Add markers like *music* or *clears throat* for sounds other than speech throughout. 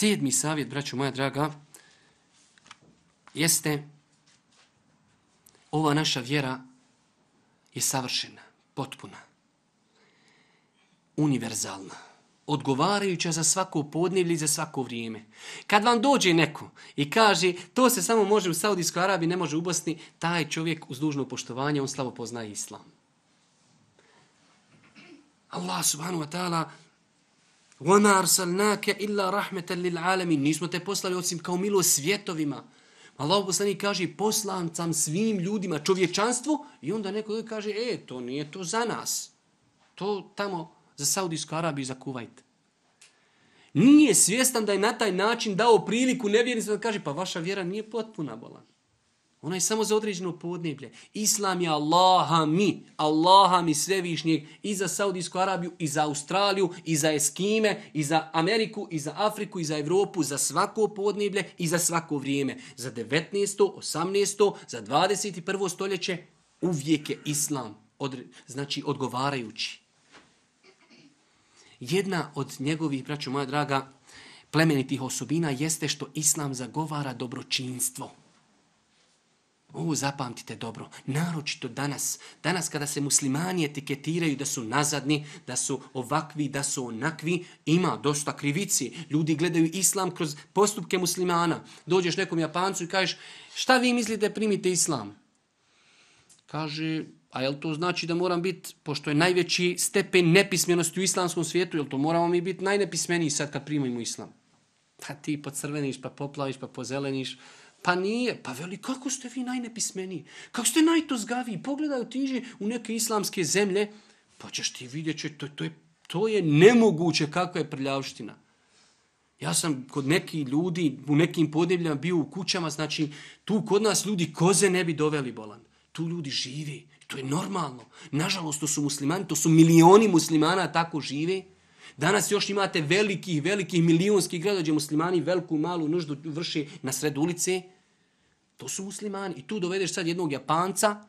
Sedmi savjet, braćo moja draga, jeste ova naša vjera je savršena, potpuna, univerzalna, odgovarajuća za svako podnevlje i za svako vrijeme. Kad vam dođe neko i kaže to se samo može u Saudijskoj Arabiji, ne može u Bosni, taj čovjek uz dužno poštovanje, on slabo poznaje islam. Allah subhanu wa ta'ala وَمَا أَرْسَلْنَاكَ إِلَّا رَحْمَةً لِلْعَالَمِينَ Nismo te poslali osim kao milo svjetovima. Allah poslani kaže poslan sam svim ljudima, čovječanstvu i onda neko kaže, e, to nije to za nas. To tamo za Saudijsku Arabiju, za Kuwait. Nije svjestan da je na taj način dao priliku nevjernicima da kaže, pa vaša vjera nije potpuna, bolan. Ona je samo za određeno podneblje. Islam je Allaha mi, Allaha mi svevišnjeg i za Saudijsku Arabiju, i za Australiju, i za Eskime, i za Ameriku, i za Afriku, i za Evropu, za svako podneblje i za svako vrijeme. Za 19. 18. za 21. stoljeće uvijek je Islam odre, znači odgovarajući. Jedna od njegovih, braću moja draga, plemenitih osobina jeste što Islam zagovara dobročinstvo. Ovo zapamtite dobro, naročito danas. Danas kada se muslimani etiketiraju da su nazadni, da su ovakvi, da su onakvi, ima dosta krivici. Ljudi gledaju islam kroz postupke muslimana. Dođeš nekom Japancu i kažeš, šta vi mislite primite islam? Kaže, a jel to znači da moram biti, pošto je najveći stepen nepismenosti u islamskom svijetu, jel to moramo mi biti najnepismeniji sad kad primimo islam? Pa ti pocrveniš, pa poplaviš, pa pozeleniš. Pa nije. Pa veli, kako ste vi najnepismeni? Kako ste najtozgaviji? Pogledaj, otiži u neke islamske zemlje, pa ćeš ti vidjet će, to, to, je, to je nemoguće kakva je prljavština. Ja sam kod neki ljudi, u nekim podnebljama bio u kućama, znači tu kod nas ljudi koze ne bi doveli bolan. Tu ljudi živi, to je normalno. Nažalost, to su muslimani, to su milioni muslimana tako živi. Danas još imate velikih, velikih, milijonskih gradova gdje muslimani veliku malu nuždu vrše na sred ulice. To su muslimani. I tu dovedeš sad jednog Japanca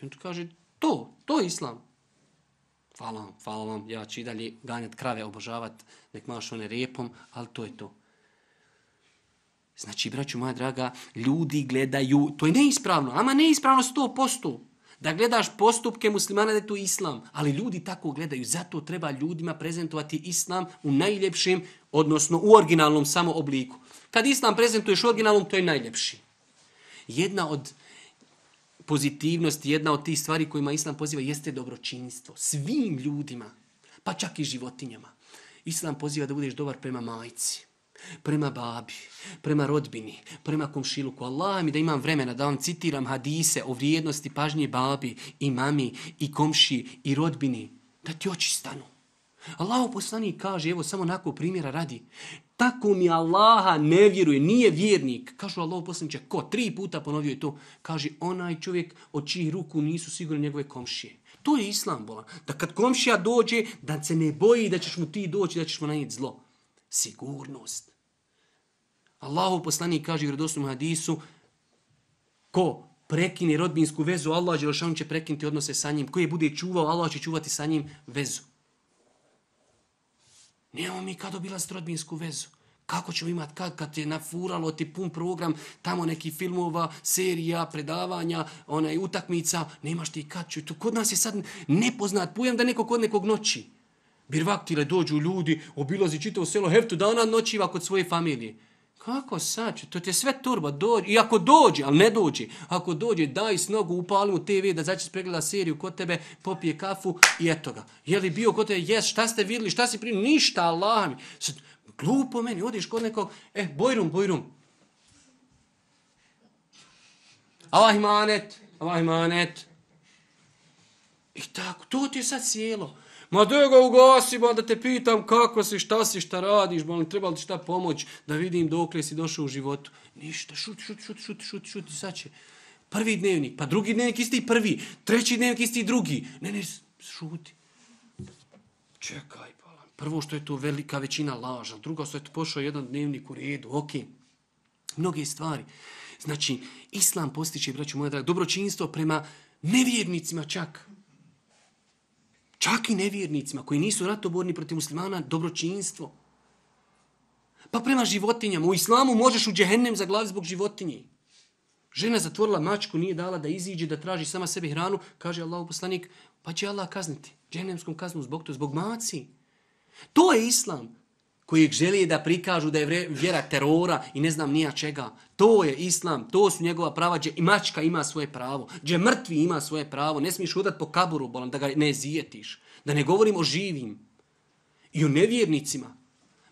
i on tu kaže, to, to je islam. Hvala vam, hvala vam, ja ću i dalje ganjati krave, obožavat, nek maš one repom, ali to je to. Znači, braću moja draga, ljudi gledaju, to je neispravno, ama neispravno 100% da gledaš postupke muslimana da je to islam. Ali ljudi tako gledaju, zato treba ljudima prezentovati islam u najljepšem, odnosno u originalnom samo obliku. Kad islam prezentuješ u originalnom, to je najljepši. Jedna od pozitivnosti, jedna od tih stvari kojima islam poziva jeste dobročinstvo svim ljudima, pa čak i životinjama. Islam poziva da budeš dobar prema majci, prema babi, prema rodbini, prema komšiluku. Allah mi da imam vremena da vam citiram hadise o vrijednosti pažnje babi i mami i komši i rodbini, da ti oči stanu. Allah poslani kaže, evo samo nako primjera radi, tako mi Allaha ne vjeruje, nije vjernik. Kažu Allah poslaniće, ko? Tri puta ponovio je to. Kaže, onaj čovjek od čijih ruku nisu sigurni njegove komšije. To je islam, bola. Da kad komšija dođe, da se ne boji da ćeš mu ti doći, da ćeš mu najeti zlo sigurnost. Allahu poslani kaže u redosnom hadisu, ko prekine rodbinsku vezu, Allah Đelšanu će prekinuti odnose sa njim. Koji je bude čuvao, Allah će čuvati sa njim vezu. Nemo mi kad obilaz rodbinsku vezu. Kako ćemo imati kad, kad je nafuralo ti pun program, tamo neki filmova, serija, predavanja, onaj, utakmica, nemaš ti kad ću. kod nas je sad nepoznat pojam da neko kod nekog noći. Bir vaktile dođu ljudi, obilazi čitavo selo Heftu, da ona noćiva kod svoje familije. Kako sad? To te sve turba dođe. I ako dođe, ali ne dođe. Ako dođe, daj s nogu, upalimo TV da zaćeš pregleda seriju kod tebe, popije kafu i eto ga. Je li bio kod tebe? Jes, šta ste vidjeli? Šta si primili? Ništa, Allah mi. Sad, glupo meni, odiš kod nekog. Eh, bojrum, bojrum. Allah imanet. Allah imanet. I tako, to ti je sad cijelo. Ma dve ga ugasimo da te pitam kako si, šta si, šta radiš, molim, treba li ti šta pomoć da vidim dok li si došao u životu. Ništa, šut, šut, šut, šut, šut, šut, sad će. Prvi dnevnik, pa drugi dnevnik isti prvi, treći dnevnik isti drugi. Ne, ne, šuti. Čekaj, palan. prvo što je to velika većina laža, drugo što je to pošao jedan dnevnik u redu, okej. Mnoge stvari. Znači, islam postiče, braću moja draga, dobročinstvo prema nevjernicima čak. Čak i nevjernicima koji nisu ratoborni protiv muslimana, dobročinstvo. Pa prema životinjama. U islamu možeš u džehennem za glavi zbog životinji. Žena zatvorila mačku, nije dala da iziđe, da traži sama sebi hranu. Kaže Allah poslanik, pa će Allah kazniti. Džehennemskom kaznu zbog to, zbog maci. To je islam kojeg želi da prikažu da je vjera terora i ne znam nija čega. To je islam, to su njegova prava, gdje i mačka ima svoje pravo, gdje mrtvi ima svoje pravo, ne smiješ udat po kaburu bolam, da ga ne zijetiš, da ne govorim o živim i o nevjernicima.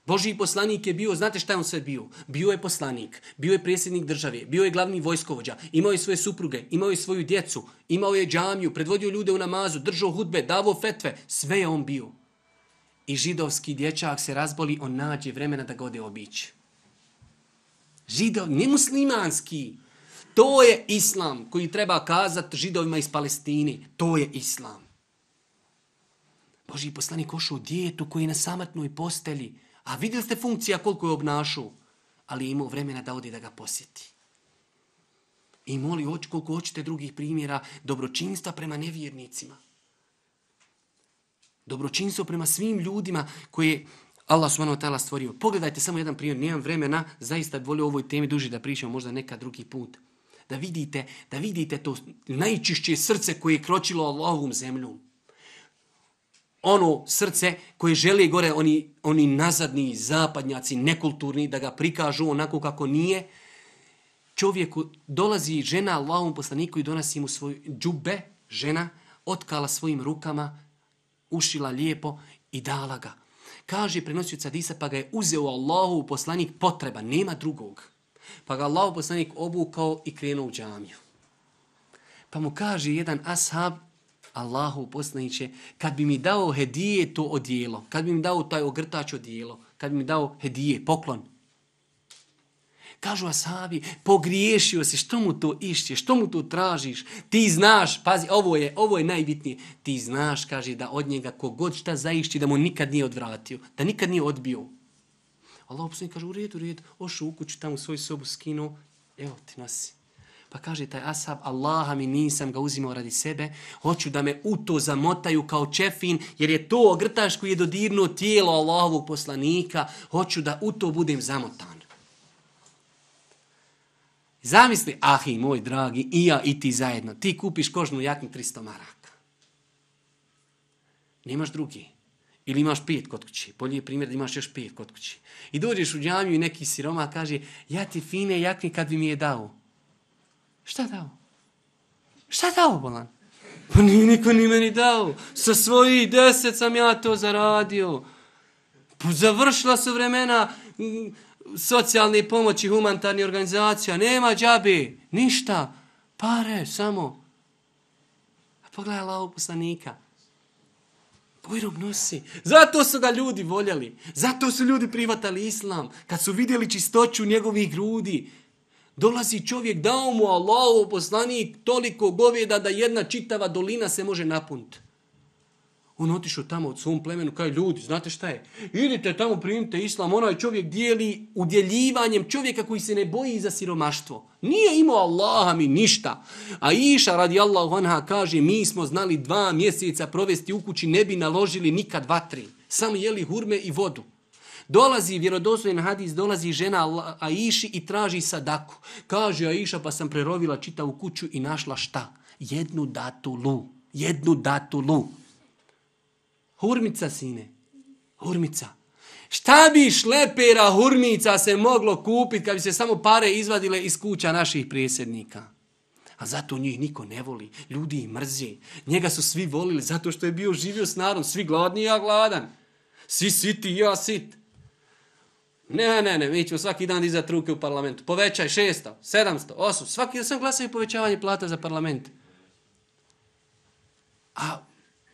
Boži poslanik je bio, znate šta je on sve bio? Bio je poslanik, bio je predsjednik države, bio je glavni vojskovođa, imao je svoje supruge, imao je svoju djecu, imao je džamiju, predvodio ljude u namazu, držao hudbe, davo fetve, sve je on bio i židovski dječak se razboli, on nađe vremena da gode obić. Židov, ne muslimanski. To je islam koji treba kazati židovima iz Palestini. To je islam. Boži poslani košu djetu koji je na samatnoj postelji. A vidjeli ste funkcija koliko je obnašao? Ali je imao vremena da ode da ga posjeti. I moli oč, koliko hoćete drugih primjera dobročinstva prema nevjernicima dobročinstvo prema svim ljudima koje Allah subhanahu wa ta'ala stvorio. Pogledajte samo jedan primjer, nemam vremena, zaista volio ovoj temi duži da pričamo možda neka drugi put. Da vidite, da vidite to najčišće srce koje je kročilo Allahovom zemljom. Ono srce koje želi gore oni, oni nazadni zapadnjaci, nekulturni, da ga prikažu onako kako nije. Čovjeku dolazi žena Allahovom poslaniku i donosi mu svoju džube, žena, otkala svojim rukama, ušila lijepo i dala ga. Kaže, prenosio cadisa, pa ga je uzeo Allahu poslanik potreba, nema drugog. Pa ga Allahu poslanik obukao i krenuo u džamiju. Pa mu kaže jedan ashab, Allahu poslaniće, kad bi mi dao hedije to odijelo, kad bi mi dao taj ogrtač odijelo, kad bi mi dao hedije, poklon, Kažu Asabi, pogriješio si, što mu to išće, što mu to tražiš? Ti znaš, pazi, ovo je, ovo je najbitnije. Ti znaš, kaže, da od njega kogod šta zaišći, da mu nikad nije odvratio, da nikad nije odbio. Allah poslani kaže, u red, u red, ošu u kuću, tamo svoju sobu skinu, evo ti nosi. Pa kaže taj asab, Allaha mi nisam ga uzimao radi sebe, hoću da me u to zamotaju kao čefin, jer je to ogrtaš koji je dodirno tijelo Allahovog poslanika, hoću da u to budem zamotan. Zamisli, ahi moj dragi, i ja i ti zajedno. Ti kupiš kožnu jaknu 300 maraka. Nemaš drugi. Ili imaš pet kod kući. Bolji je primjer da imaš još pet kod kući. I dođeš u džamiju i neki siroma kaže, ja ti fine jakne kad bi mi je dao. Šta dao? Šta dao, Bolan? Pa nije niko ni dao. Sa svojih deset sam ja to zaradio. Pa završila su vremena socijalne pomoći, humanitarni organizacija, nema džabe, ništa, pare, samo. A pogledaj lao poslanika. Bujrog nosi. Zato su ga ljudi voljeli. Zato su ljudi privatali islam. Kad su vidjeli čistoću njegovih grudi, dolazi čovjek, dao mu Allahu poslanik toliko govjeda da jedna čitava dolina se može napuniti. On otišao tamo od svom plemenu, kaj ljudi, znate šta je? Idite tamo, primite islam, onaj čovjek dijeli udjeljivanjem čovjeka koji se ne boji za siromaštvo. Nije imao Allaha mi ništa. A Iša radi Allahu anha kaže, mi smo znali dva mjeseca provesti u kući, ne bi naložili nikad vatri. Samo jeli hurme i vodu. Dolazi vjerodostojen hadis, dolazi žena Aiši i traži sadaku. Kaže Aiša, pa sam prerovila čita u kuću i našla šta? Jednu datulu. Jednu datulu. Hurmica, sine. Hurmica. Šta bi šlepera hurmica se moglo kupiti kad bi se samo pare izvadile iz kuća naših prijesednika? A zato njih niko ne voli. Ljudi ih mrzi. Njega su svi volili zato što je bio živio s narodom. Svi gladni, ja gladan. Svi siti, ja sit. Ne, ne, ne, mi ćemo svaki dan iza ruke u parlamentu. Povećaj 600, 700, 8. Svaki dan sam glasaju povećavanje plata za parlament. A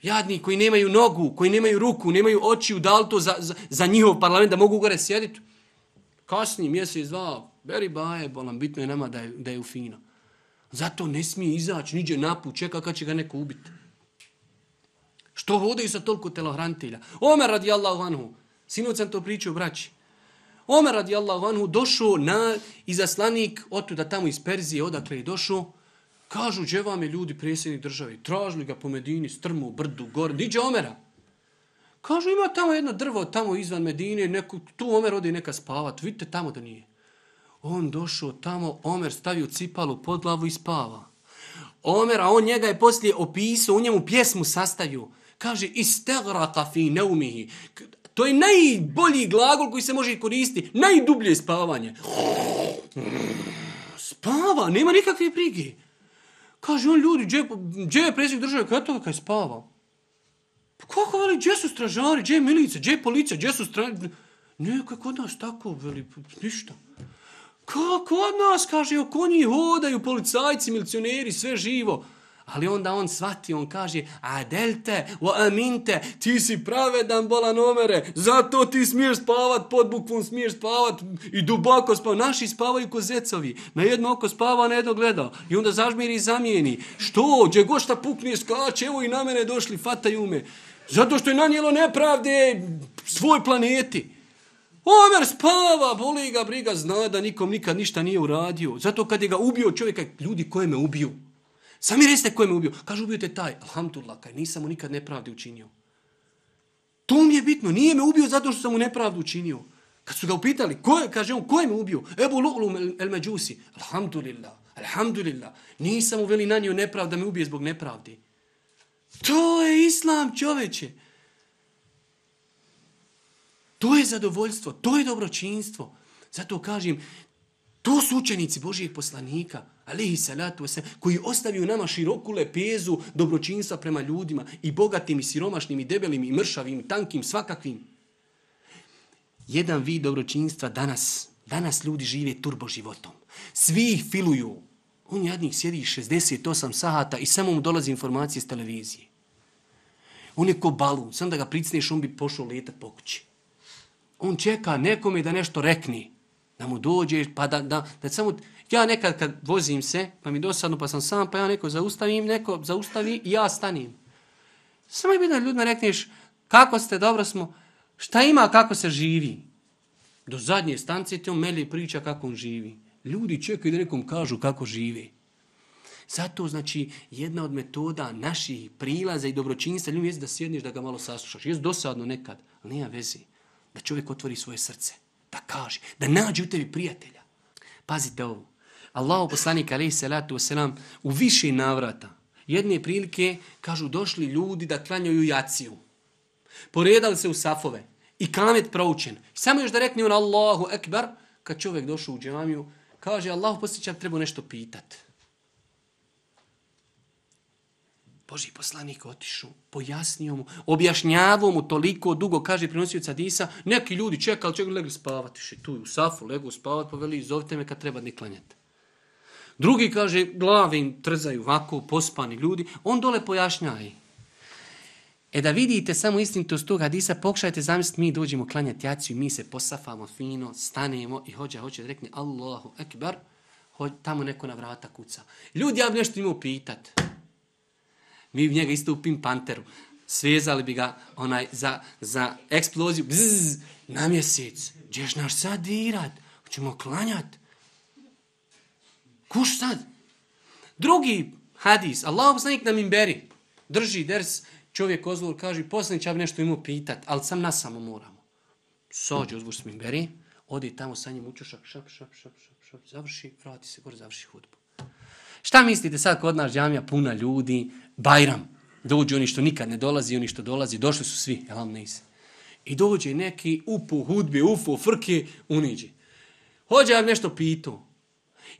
Jadni koji nemaju nogu, koji nemaju ruku, nemaju oči u dalto za, za, za njihov parlament da mogu gore sjediti. Kasni mjesec, dva, beri baje, bolam, bitno je nama da je, da je u fino. Zato ne smije izaći, niđe napu, čeka kad će ga neko ubiti. Što hodaju sa toliko telohrantilja? Omer radi Allahu anhu, sinuć sam to pričao, braći. Omer radi Allahu anhu došao na izaslanik, otuda tamo iz Perzije, odakle je došao, Kažu, gdje vam je ljudi predsjednik državi, Tražili ga po Medini, strmu, brdu, gor, diđe Omera. Kažu, ima tamo jedno drvo tamo izvan Medine, neku, tu Omer odi neka spavat, vidite tamo da nije. On došao tamo, Omer stavio cipalu pod glavu i spava. Omer, a on njega je poslije opisao, u njemu pjesmu sastavio. Kaže, istegraka fi neumihi. To je najbolji glagol koji se može koristiti. Najdublje spavanje. Spava, nema nikakve prigi. Kaže on ljudi, gdje je predsjednik države? Kada je to kada je spavao? Pa kako veli, gdje su stražari, gdje je milica, gdje je policija, gdje su stražari? Ne, kako kod nas tako, veli, ništa. Kako kod nas, kaže, oko njih hodaju policajci, milicioneri, sve živo. Kako? Ali onda on svati, on kaže, adelte, o aminte, ti si pravedan, bola nomere, zato ti smiješ spavat pod bukvom, smiješ spavat i duboko spavat. Naši spavaju ko zecovi, na jedno oko spava, na jedno gleda. I onda zažmiri i zamijeni. Što, gdje gošta pukne, skače, evo i na mene došli, fataju me. Zato što je nanijelo nepravde svoj planeti. Omer spava, boli ga briga, zna da nikom nikad ništa nije uradio. Zato kad je ga ubio čovjek, ljudi koje me ubiju, Sami reste ko je me ubio. Kaže, ubio te taj. Alhamdulillah, kaj nisam mu nikad nepravdu učinio. To mi je bitno. Nije me ubio zato što sam mu nepravdu učinio. Kad su ga upitali, ko je, kaže on, ko je me ubio? Ebu lu'lum el međusi. Alhamdulillah, alhamdulillah. Nisam uveli na nju nepravd da me ubije zbog nepravdi. To je islam čoveče. To je zadovoljstvo, to je dobročinstvo. Zato kažem, To su učenici Božijeg poslanika, alihi salatu wasem, koji ostavio nama široku lepezu dobročinstva prema ljudima, i bogatim, i siromašnim, i debelim, i mršavim, i tankim, svakakvim. Jedan vid dobročinstva danas, danas ljudi žive turbo životom. Svi ih filuju. On jadnik sjedi 68 sahata i samo mu dolazi informacije s televizije. On je ko balun, sam da ga pricneš, on bi pošao letat po kući. On čeka nekome da nešto rekne. Da mu dođeš, pa da, da, da samo... Ja nekad kad vozim se, pa mi dosadno, pa sam sam, pa ja neko zaustavim, neko zaustavi i ja stanim. Samo je bitno ljudima rekneš, kako ste, dobro smo, šta ima, kako se živi. Do zadnje stanice ti on priča kako on živi. Ljudi čekaju da nekom kažu kako živi. Zato, znači, jedna od metoda naših prilaza i dobročinjstva ljudi je da sjedniš da ga malo saslušaš. Jesi dosadno nekad, ali nije veze. Da čovjek otvori svoje srce kaže, da nađe u tebi prijatelja. Pazite ovo. Allah poslanik alejhi salatu vesselam u više navrata jedne prilike kažu došli ljudi da klanjaju jaciju. Poredali se u safove i kamet proučen. Samo još da rekne on Allahu ekber kad čovjek došao u džamiju kaže Allahu poslanik treba nešto pitati. Boži poslanik otišu, pojasnio mu, objašnjavao mu toliko dugo, kaže prinosio cadisa, neki ljudi čekali, čekali, legli spavati, še tu u safu, legu spavati, poveli, pa zovite me kad treba ne klanjati. Drugi kaže, glave im trzaju ovako, pospani ljudi, on dole pojašnjaje. E da vidite samo istinitost tog hadisa, pokušajte zamisliti, mi dođemo klanjati jaciju, mi se posafamo fino, stanemo i hođa, hoće da rekne Allahu Ekber, tamo neko na vrata kuca. Ljudi, ja bi nešto imao pitat. Mi bi njega isto u Pink Pantheru svezali bi ga onaj za, za eksploziju. Bzzz, na mjesec. Češ naš sad dirat? Hoćemo klanjat? Kuš sad? Drugi hadis. Allah poslanik nam imberi. Drži ders. Čovjek ozvor kaže, poslanik će nešto imao pitat, ali sam nas samo moramo. Sođe ozvor s imberi. Odi tamo sa njim učešak, šap, šap, šap, šap, šap, završi, vrati se gore, završi hudbu. Šta mislite sad kod naš džamija puna ljudi, bajram, dođu oni što nikad ne dolazi, oni što dolazi, došli su svi, ja vam nisam. I dođe neki upu hudbi, ufu frke, uniđi. Hođa ja nešto pitu.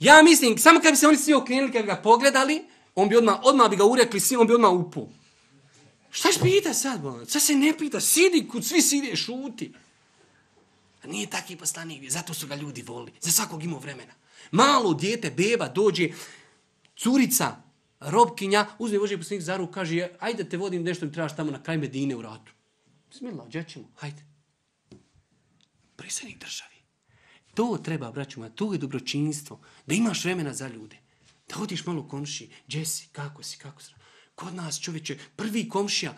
Ja mislim, samo kad bi se oni svi okrenili, kad bi ga pogledali, on bi odma odma bi ga urekli svi, on bi odma upu. Šta ćeš pita sad, bo? Sad se ne pita, sidi kud, svi sidi, šuti. Nije taki poslanik, zato su ga ljudi voli. Za svakog imao vremena. Malo djete, beba, dođe, curica, robkinja, uzme Boži poslanik za ruku, kaže, ajde te vodim nešto mi trebaš tamo na kraj Medine u ratu. Bismillah, džećemo, hajde. Prisajnik državi. To treba, braću moja, to je dobročinstvo, da imaš vremena za ljude. Da hodiš malo komši, Jesse, kako si, kako si. Kod nas čovječe, prvi komšija,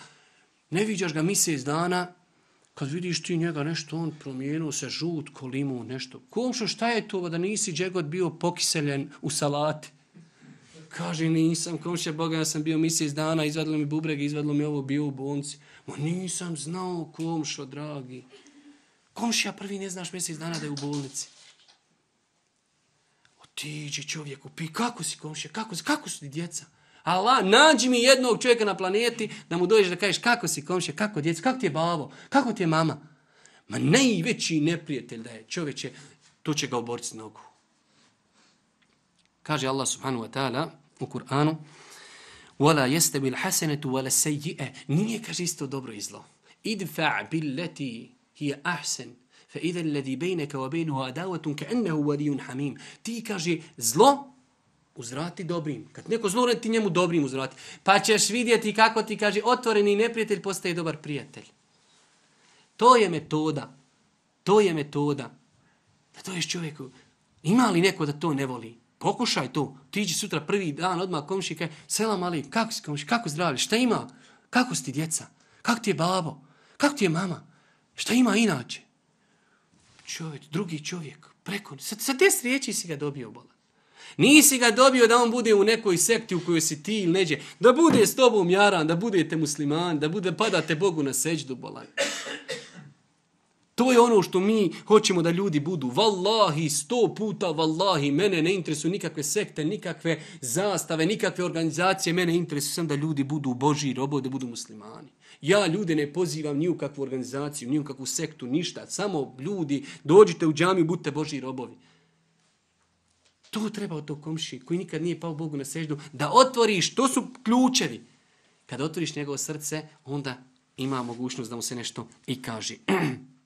ne viđaš ga mjesec dana, kad vidiš ti njega nešto, on promijenuo se žut, kolimu, nešto. Komšo, šta je to, da nisi džegod bio pokiseljen u salati? kaže nisam, komšija Boga, ja sam bio mjesec dana, izvadilo mi bubreg, izvadilo mi ovo, bio u bonci. Ma nisam znao komšo, dragi. Komšija prvi ne znaš mjesec dana da je u bolnici. Otiđi čovjek upi, kako si komšija, kako, kako su ti djeca? Ala, nađi mi jednog čovjeka na planeti da mu dođeš da kažeš kako si komšija, kako djeca, kako ti je babo, kako ti je mama. Ma najveći neprijatelj da je čovječe, to će ga oboriti s nogu. Kaže Allah subhanahu wa ta'ala u Kur'anu وَلَا يَسْتَبِ الْحَسَنَةُ wala سَيِّئَ Nije, kaže, isto dobro i zlo. اِدْفَعْ بِلَّتِ هِيَ أَحْسَن فَإِذَا الَّذِي بَيْنَكَ وَبَيْنُهُ أَدَوَةٌ كَأَنَّهُ وَلِيٌ حَمِيمٌ Ti, kaže, zlo uzrati dobrim. Kad neko zlo uradi, ti njemu dobrim uzrati Pa ćeš vidjeti kako ti, kaže, otvoreni neprijatelj postaje dobar prijatelj. To je metoda. To je metoda. Da to ješ čovjeku. Ima li neko da to ne voli? Pokušaj to. Ti iđi sutra prvi dan odmah komši i kaj, selam ali, kako si komši, kako zdravi, šta ima? Kako si ti djeca? Kako ti je babo? Kako ti je mama? Šta ima inače? Čovjek, drugi čovjek, preko, sa, sa des riječi si ga dobio bolan. Nisi ga dobio da on bude u nekoj sekti u kojoj si ti ili neđe. Da bude s tobom jaran, da budete musliman, da bude padate Bogu na seđdu bolan. To je ono što mi hoćemo da ljudi budu. Wallahi, sto puta, wallahi, mene ne interesuju nikakve sekte, nikakve zastave, nikakve organizacije. Mene interesuju sam da ljudi budu Boži robo, da budu muslimani. Ja ljude ne pozivam ni u kakvu organizaciju, ni u kakvu sektu, ništa. Samo ljudi, dođite u džamiju, budite Boži robovi. To treba od tog komši koji nikad nije pao Bogu na seždu, da otvoriš, to su ključevi. Kad otvoriš njegovo srce, onda ima mogućnost da mu se nešto i kaže. *clears throat*